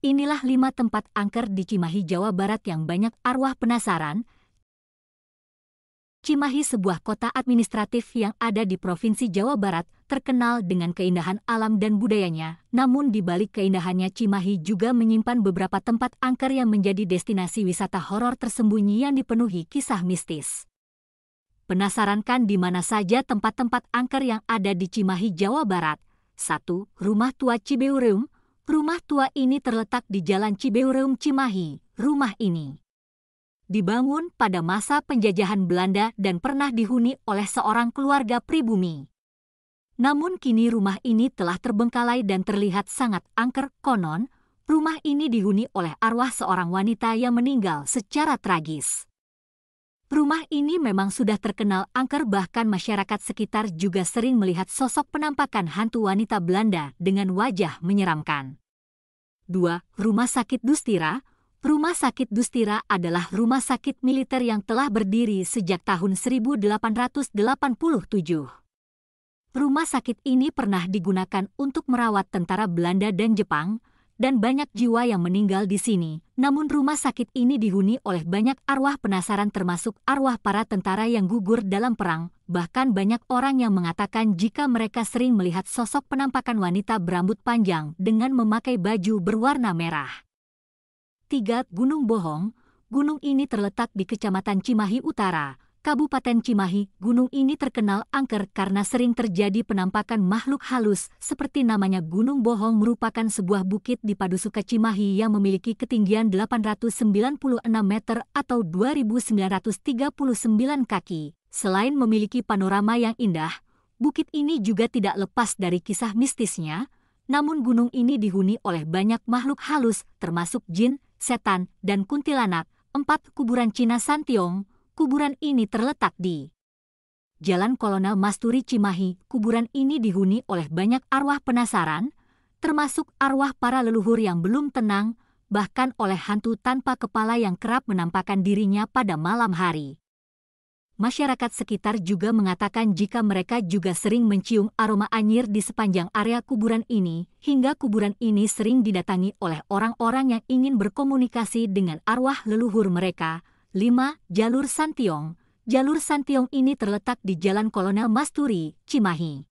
Inilah lima tempat angker di Cimahi, Jawa Barat yang banyak arwah penasaran. Cimahi sebuah kota administratif yang ada di Provinsi Jawa Barat, terkenal dengan keindahan alam dan budayanya. Namun di balik keindahannya Cimahi juga menyimpan beberapa tempat angker yang menjadi destinasi wisata horor tersembunyi yang dipenuhi kisah mistis. Penasaran kan di mana saja tempat-tempat angker yang ada di Cimahi, Jawa Barat? 1. Rumah Tua Cibeureum Rumah tua ini terletak di Jalan Cibeureum Cimahi, rumah ini. Dibangun pada masa penjajahan Belanda dan pernah dihuni oleh seorang keluarga pribumi. Namun kini rumah ini telah terbengkalai dan terlihat sangat angker. Konon, rumah ini dihuni oleh arwah seorang wanita yang meninggal secara tragis. Rumah ini memang sudah terkenal angker bahkan masyarakat sekitar juga sering melihat sosok penampakan hantu wanita Belanda dengan wajah menyeramkan. 2. Rumah Sakit Dustira Rumah Sakit Dustira adalah rumah sakit militer yang telah berdiri sejak tahun 1887. Rumah sakit ini pernah digunakan untuk merawat tentara Belanda dan Jepang, dan banyak jiwa yang meninggal di sini. Namun rumah sakit ini dihuni oleh banyak arwah penasaran termasuk arwah para tentara yang gugur dalam perang. Bahkan banyak orang yang mengatakan jika mereka sering melihat sosok penampakan wanita berambut panjang dengan memakai baju berwarna merah. 3. Gunung Bohong Gunung ini terletak di Kecamatan Cimahi Utara, Kabupaten Cimahi, gunung ini terkenal angker karena sering terjadi penampakan makhluk halus, seperti namanya Gunung Bohong merupakan sebuah bukit di Padusuka Cimahi yang memiliki ketinggian 896 meter atau 2939 kaki. Selain memiliki panorama yang indah, bukit ini juga tidak lepas dari kisah mistisnya, namun gunung ini dihuni oleh banyak makhluk halus termasuk jin, setan, dan kuntilanak. Empat Kuburan Cina Santiong kuburan ini terletak di Jalan Kolonel Masturi Cimahi. Kuburan ini dihuni oleh banyak arwah penasaran, termasuk arwah para leluhur yang belum tenang, bahkan oleh hantu tanpa kepala yang kerap menampakkan dirinya pada malam hari. Masyarakat sekitar juga mengatakan jika mereka juga sering mencium aroma anyir di sepanjang area kuburan ini, hingga kuburan ini sering didatangi oleh orang-orang yang ingin berkomunikasi dengan arwah leluhur mereka, 5. Jalur Santiong Jalur Santiong ini terletak di Jalan Kolonel Masturi, Cimahi.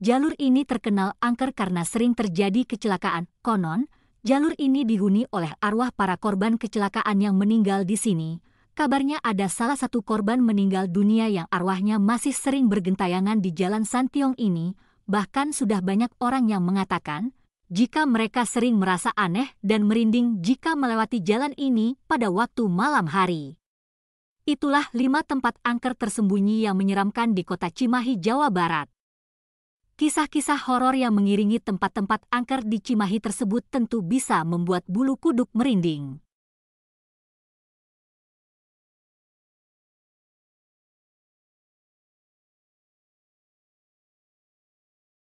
Jalur ini terkenal angker karena sering terjadi kecelakaan. Konon, jalur ini dihuni oleh arwah para korban kecelakaan yang meninggal di sini. Kabarnya ada salah satu korban meninggal dunia yang arwahnya masih sering bergentayangan di Jalan Santiong ini. Bahkan sudah banyak orang yang mengatakan, jika mereka sering merasa aneh dan merinding jika melewati jalan ini pada waktu malam hari. Itulah lima tempat angker tersembunyi yang menyeramkan di kota Cimahi, Jawa Barat. Kisah-kisah horor yang mengiringi tempat-tempat angker di Cimahi tersebut tentu bisa membuat bulu kuduk merinding.